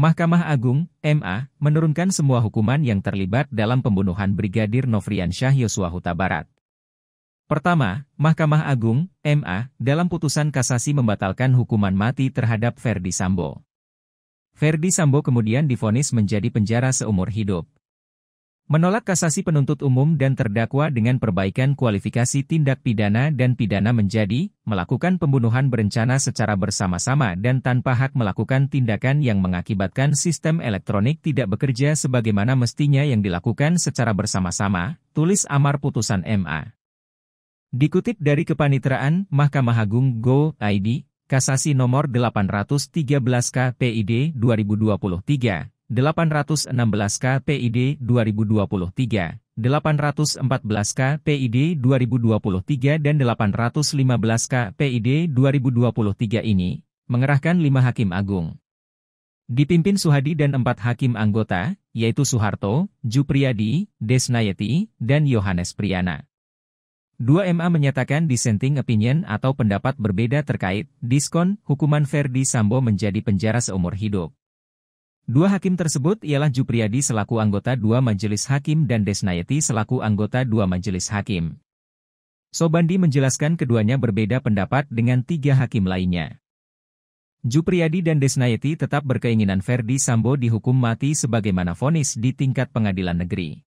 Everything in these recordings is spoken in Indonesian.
Mahkamah Agung (MA) menurunkan semua hukuman yang terlibat dalam pembunuhan Brigadir Nofriansyah Yosua Huta Barat. Pertama, Mahkamah Agung (MA) dalam putusan kasasi membatalkan hukuman mati terhadap Ferdi Sambo. Ferdi Sambo kemudian difonis menjadi penjara seumur hidup. Menolak kasasi penuntut umum dan terdakwa dengan perbaikan kualifikasi tindak pidana dan pidana menjadi melakukan pembunuhan berencana secara bersama-sama dan tanpa hak melakukan tindakan yang mengakibatkan sistem elektronik tidak bekerja sebagaimana mestinya yang dilakukan secara bersama-sama, tulis amar putusan MA. Dikutip dari Kepaniteraan Mahkamah Agung Go ID, Kasasi nomor 813 KPID 2023, 816 KPID 2023, 814 KPID 2023 dan 815 KPID 2023 ini, mengerahkan lima hakim agung. Dipimpin Suhadi dan empat hakim anggota, yaitu Soeharto, Jupriyadi, Desnayeti, dan Yohanes Priyana. Dua ma menyatakan dissenting opinion atau pendapat berbeda terkait diskon hukuman Ferdi Sambo menjadi penjara seumur hidup. Dua hakim tersebut ialah Jupriyadi selaku anggota dua majelis hakim dan Desnayeti selaku anggota dua majelis hakim. Sobandi menjelaskan keduanya berbeda pendapat dengan tiga hakim lainnya. Jupriyadi dan Desnayeti tetap berkeinginan Ferdi Sambo dihukum mati sebagaimana vonis di tingkat pengadilan negeri.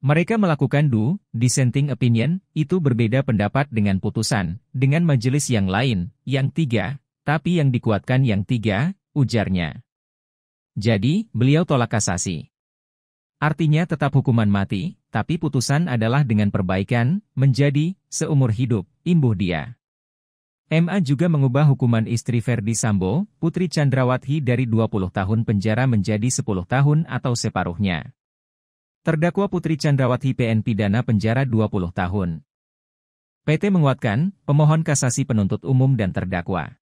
Mereka melakukan du, dissenting opinion, itu berbeda pendapat dengan putusan, dengan majelis yang lain, yang tiga, tapi yang dikuatkan yang tiga, ujarnya. Jadi, beliau tolak kasasi. Artinya tetap hukuman mati, tapi putusan adalah dengan perbaikan, menjadi, seumur hidup, imbuh dia. MA juga mengubah hukuman istri Ferdi Sambo, Putri Chandrawati dari 20 tahun penjara menjadi 10 tahun atau separuhnya. Terdakwa Putri Chandrawati PN pidana penjara 20 tahun. PT menguatkan, pemohon kasasi penuntut umum dan terdakwa.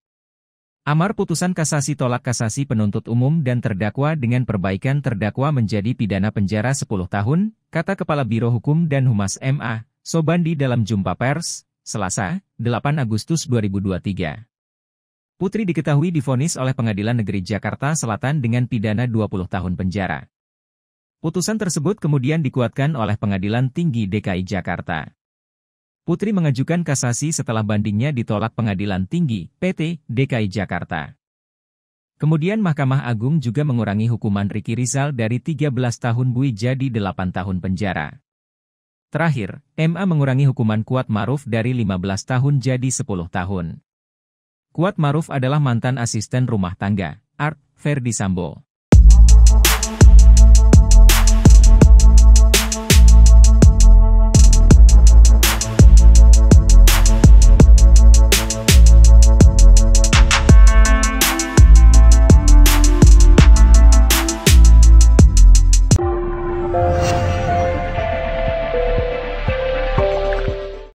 Amar putusan kasasi tolak kasasi penuntut umum dan terdakwa dengan perbaikan terdakwa menjadi pidana penjara 10 tahun, kata Kepala Biro Hukum dan Humas MA, Sobandi dalam jumpa pers, Selasa, 8 Agustus 2023. Putri diketahui difonis oleh Pengadilan Negeri Jakarta Selatan dengan pidana 20 tahun penjara. Putusan tersebut kemudian dikuatkan oleh Pengadilan Tinggi DKI Jakarta. Putri mengajukan kasasi setelah bandingnya ditolak Pengadilan Tinggi PT DKI Jakarta. Kemudian Mahkamah Agung juga mengurangi hukuman Riki Rizal dari 13 tahun bui jadi 8 tahun penjara. Terakhir, MA mengurangi hukuman Kuat Maruf dari 15 tahun jadi 10 tahun. Kuat Maruf adalah mantan asisten rumah tangga, Art Ferdi Sambo.